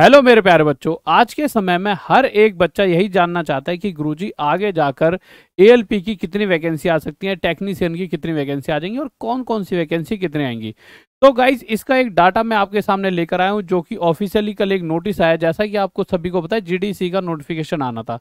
hello मेरे प्यारे बच्चों आज के समय में हर एक बच्चा यही जानना चाहता है कि गुरुजी आगे जाकर एएलपी की कितनी वैकेंसी आ सकती है टेक्नीशियन की कितनी वैकेंसी आ जाएंगी और कौन कौन सी वैकेंसी कितने आएंगी तो गाइज इसका एक डाटा मैं आपके सामने लेकर आया हूँ जो कि ऑफिशियली कल एक नोटिस आया जैसा कि आपको सभी को पता है जी का नोटिफिकेशन आना था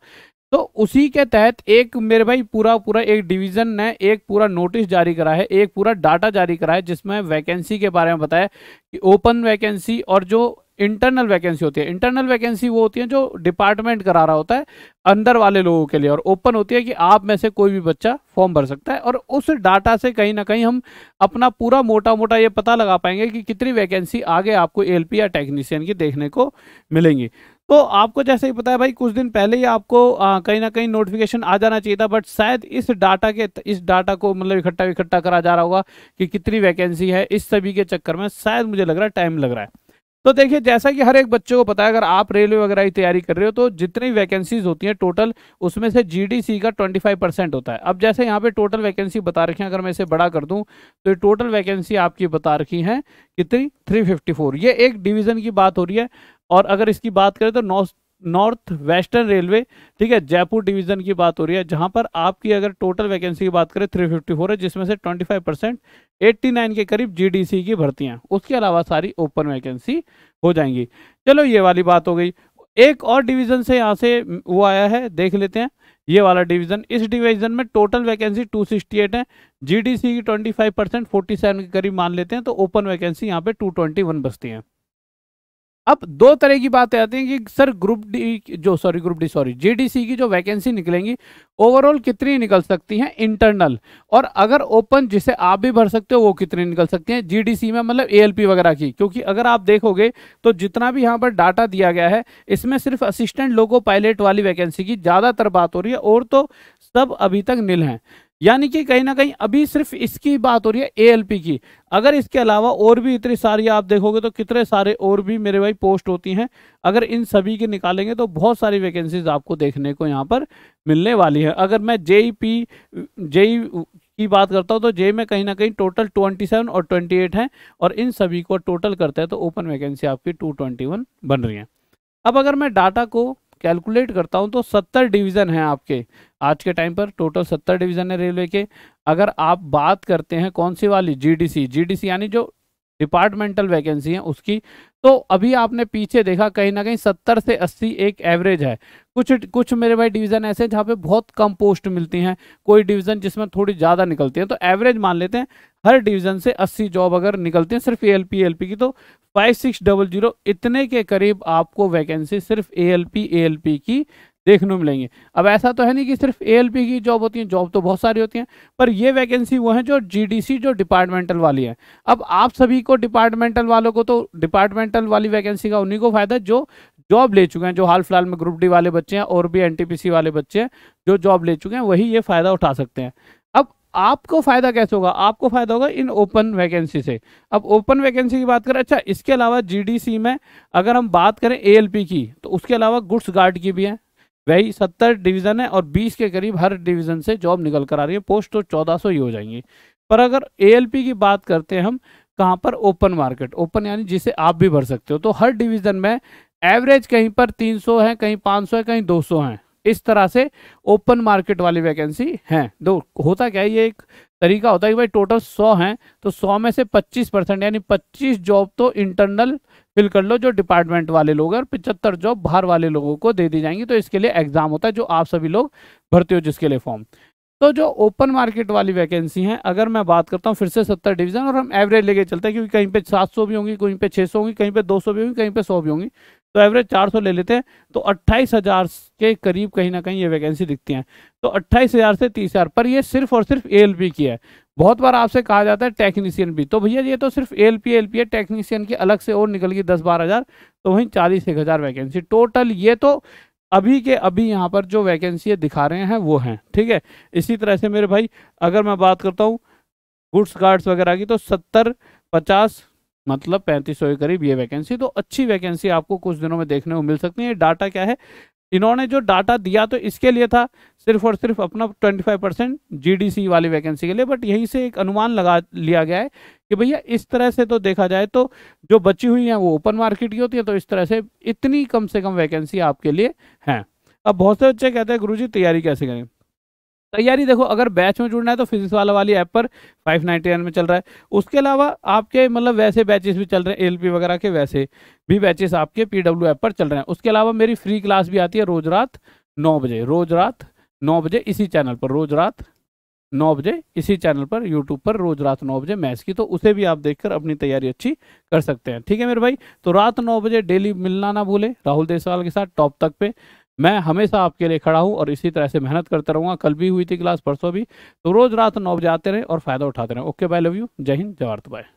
तो उसी के तहत एक मेरे भाई पूरा पूरा एक डिवीजन ने एक पूरा नोटिस जारी करा है एक पूरा डाटा जारी करा है जिसमें वैकेंसी के बारे में बताया कि ओपन वैकेंसी और जो इंटरनल वैकेंसी होती है इंटरनल वैकेंसी वो होती है जो डिपार्टमेंट करा रहा होता है अंदर वाले लोगों के लिए और ओपन होती है कि आप में से कोई भी बच्चा फॉर्म भर सकता है और उस डाटा से कहीं ना कहीं हम अपना पूरा मोटा मोटा ये पता लगा पाएंगे कि कितनी वैकेंसी आगे आपको एल या टेक्नीशियन की देखने को मिलेंगी तो आपको जैसे ही पता है भाई कुछ दिन पहले ही आपको कहीं ना कहीं नोटिफिकेशन आ जाना चाहिए था बट शायद इस डाटा के इस डाटा को मतलब इकट्ठा इकट्ठा करा जा रहा होगा कि कितनी वैकेंसी है इस सभी के चक्कर में शायद मुझे लग रहा है टाइम लग रहा है तो देखिए जैसा कि हर एक बच्चे को पता है अगर आप रेलवे वगैरह की तैयारी कर रहे हो तो जितनी वैकेंसीज होती हैं टोटल उसमें से जीडीसी का 25 परसेंट होता है अब जैसे यहाँ पे टोटल वैकेंसी बता रखी है अगर मैं इसे बड़ा कर दूँ तो टोटल वैकेंसी आपकी बता रखी है कितनी 354 ये एक डिवीज़न की बात हो रही है और अगर इसकी बात करें तो नौ नॉर्थ वेस्टर्न रेलवे ठीक है जयपुर डिवीजन की बात हो रही है जहां पर आपकी अगर टोटल वैकेंसी की बात करें 354 है जिसमें से 25 परसेंट एट्टी के करीब जीडीसी की भर्तियां उसके अलावा सारी ओपन वैकेंसी हो जाएंगी चलो ये वाली बात हो गई एक और डिवीजन से यहाँ से वो आया है देख लेते हैं ये वाला डिवीजन इस डिवीजन में टोटल वैकेंसी 268 है जीडीसी की 25 परसेंट फोर्टी के करीब मान लेते हैं तो ओपन वैकेंसी यहाँ पे 221 बसती हैं अब दो तरह की बातें आती हैं कि सर ग्रुप डी जो sorry group D sorry GDC की जो वैकेंसी निकलेंगी ओवरऑल कितनी निकल सकती हैं इंटरनल और अगर ओपन जिसे आप भी भर सकते हो वो कितनी निकल सकती हैं जीडीसी में मतलब एएलपी वगैरह की क्योंकि अगर आप देखोगे तो जितना भी यहाँ पर डाटा दिया गया है इसमें सिर्फ असिस्टेंट लोगो पायलट वाली वैकेंसी की ज़्यादातर बात हो रही है और तो सब अभी तक नील हैं यानी कि कहीं ना कहीं अभी सिर्फ इसकी बात हो रही है एएलपी की अगर इसके अलावा और भी इतनी सारी आप देखोगे तो कितने सारे और भी मेरे भाई पोस्ट होती हैं अगर इन सभी की निकालेंगे तो बहुत सारी वैकेंसीज आपको देखने को यहाँ पर मिलने वाली है अगर मैं जेई पी जेई की बात करता हूँ तो जे e में कहीं ना कहीं टोटल ट्वेंटी और ट्वेंटी हैं और इन सभी को टोटल करते हैं तो ओपन वैकेंसी आपकी टू बन रही है अब अगर मैं डाटा को कैलकुलेट करता हूँ तो सत्तर डिवीज़न हैं आपके आज के टाइम पर टोटल सत्तर डिवीज़न है रेलवे के अगर आप बात करते हैं कौन सी वाली जीडीसी जीडीसी यानी जो डिपार्टमेंटल वैकेंसी है उसकी तो अभी आपने पीछे देखा कहीं ना कहीं सत्तर से अस्सी एक एवरेज है कुछ कुछ मेरे भाई डिवीज़न ऐसे जहाँ पे बहुत कम पोस्ट मिलती हैं कोई डिवीज़न जिसमें थोड़ी ज़्यादा निकलती है तो एवरेज मान लेते हैं हर डिवीज़न से अस्सी जॉब अगर निकलती हैं सिर्फ A L P L P की तो फाइव सिक्स डबल जीरो इतने के करीब आपको वैकेंसी सिर्फ A L P L P की देखने को मिलेंगे अब ऐसा तो है नहीं कि सिर्फ ए की जॉब होती है जॉब तो बहुत सारी होती हैं पर ये वैकेंसी वो है जो जी जो डिपार्टमेंटल वाली है अब आप सभी को डिपार्टमेंटल वालों को तो डिपार्टमेंटल वाली वैकेंसी का उन्हीं को फायदा जो जॉब ले चुके हैं जो हाल फिलहाल में ग्रुप डी वाले बच्चे हैं और भी एन वाले बच्चे हैं जो जॉब ले चुके हैं वही ये फायदा उठा सकते हैं अब आपको फायदा कैसे होगा आपको फायदा होगा इन ओपन वैकेंसी से अब ओपन वैकेंसी की बात करें अच्छा इसके अलावा जीडीसी में अगर हम बात करें एएलपी की तो उसके अलावा गुड्स गार्ड की भी है वही सत्तर डिवीज़न है और बीस के करीब हर डिवीज़न से जॉब निकल कर आ रही है पोस्ट तो चौदह सौ ही हो जाएंगी पर अगर ए की बात करते हैं हम कहाँ पर ओपन मार्केट ओपन यानी जिसे आप भी भर सकते हो तो हर डिवीज़न में एवरेज कहीं पर 300 है कहीं 500 है कहीं 200 है इस तरह से ओपन मार्केट वाली वैकेंसी हैं दो तो होता क्या है ये एक तरीका होता है कि भाई टोटल सौ हैं तो सौ में से पच्चीस परसेंट यानी पच्चीस जॉब तो इंटरनल फिल कर लो जो डिपार्टमेंट वाले लोग हैं और पिचहत्तर जॉब बाहर वाले लोगों को दे दी जाएंगी तो इसके लिए एग्जाम होता है जो आप सभी लोग भरते हो जिसके लिए फॉर्म तो जो ओपन मार्केट वाली वैकेंसी हैं अगर मैं बात करता हूँ फिर से सत्तर डिवीजन और हम एवरेज लेके चलते हैं क्योंकि कहीं पे सात सौ भी होंगी कहीं पे छह सौ होंगी कहीं पे दो सौ भी होंगी कहीं पे सौ भी होंगी तो एवरेज 400 ले लेते हैं तो 28,000 के करीब कहीं ना कहीं ये वैकेंसी दिखती हैं तो 28,000 से 30,000 पर ये सिर्फ और सिर्फ ए की है बहुत बार आपसे कहा जाता है टेक्नीशियन भी तो भैया ये तो सिर्फ ए एल है टेक्नीशियन की अलग से और निकल गई दस बारह हज़ार तो वहीं चालीस एक हज़ार वैकेंसी टोटल ये तो अभी के अभी यहाँ पर जो वैकेंसी दिखा रहे हैं वो हैं ठीक है इसी तरह से मेरे भाई अगर मैं बात करता हूँ गुड्स गार्ड्स वगैरह की तो सत्तर पचास मतलब पैंतीस के करीब ये वैकेंसी तो अच्छी वैकेंसी आपको कुछ दिनों में देखने को मिल सकती है डाटा क्या है इन्होंने जो डाटा दिया तो इसके लिए था सिर्फ और सिर्फ अपना 25 परसेंट जी वाली वैकेंसी के लिए बट यहीं से एक अनुमान लगा लिया गया है कि भैया इस तरह से तो देखा जाए तो जो बची हुई हैं वो ओपन मार्केट की होती है तो इस तरह से इतनी कम से कम वैकेंसी आपके लिए हैं अब बहुत से बच्चे कहते हैं गुरु जी तैयारी कैसे करें तैयारी देखो अगर बैच में जुड़ना है तो फिजिक्स वाला वाली ऐप पर फाइव नाइनटी नाइन में चल रहा है उसके अलावा आपके मतलब वैसे बैचेस भी चल रहे हैं एल वगैरह के वैसे भी बैचेस आपके पी डब्ल्यू ऐप पर चल रहे हैं उसके अलावा मेरी फ्री क्लास भी आती है रोज रात नौ बजे रोज रात नौ बजे इसी चैनल पर रोज रात नौ बजे इसी चैनल पर यूट्यूब पर रोज रात नौ बजे मैच की तो उसे भी आप देखकर अपनी तैयारी अच्छी कर सकते हैं ठीक है मेरे भाई तो रात नौ बजे डेली मिलना ना भूले राहुल देसवाल के साथ टॉप तक पे मैं हमेशा आपके लिए खड़ा हूँ और इसी तरह से मेहनत करते रहूँगा कल भी हुई थी क्लास परसों भी तो रोज़ रात नौ बजे आते रहे और फ़ायदा उठाते रहे ओके बाय लव यू जय हिंद जवाहर बाय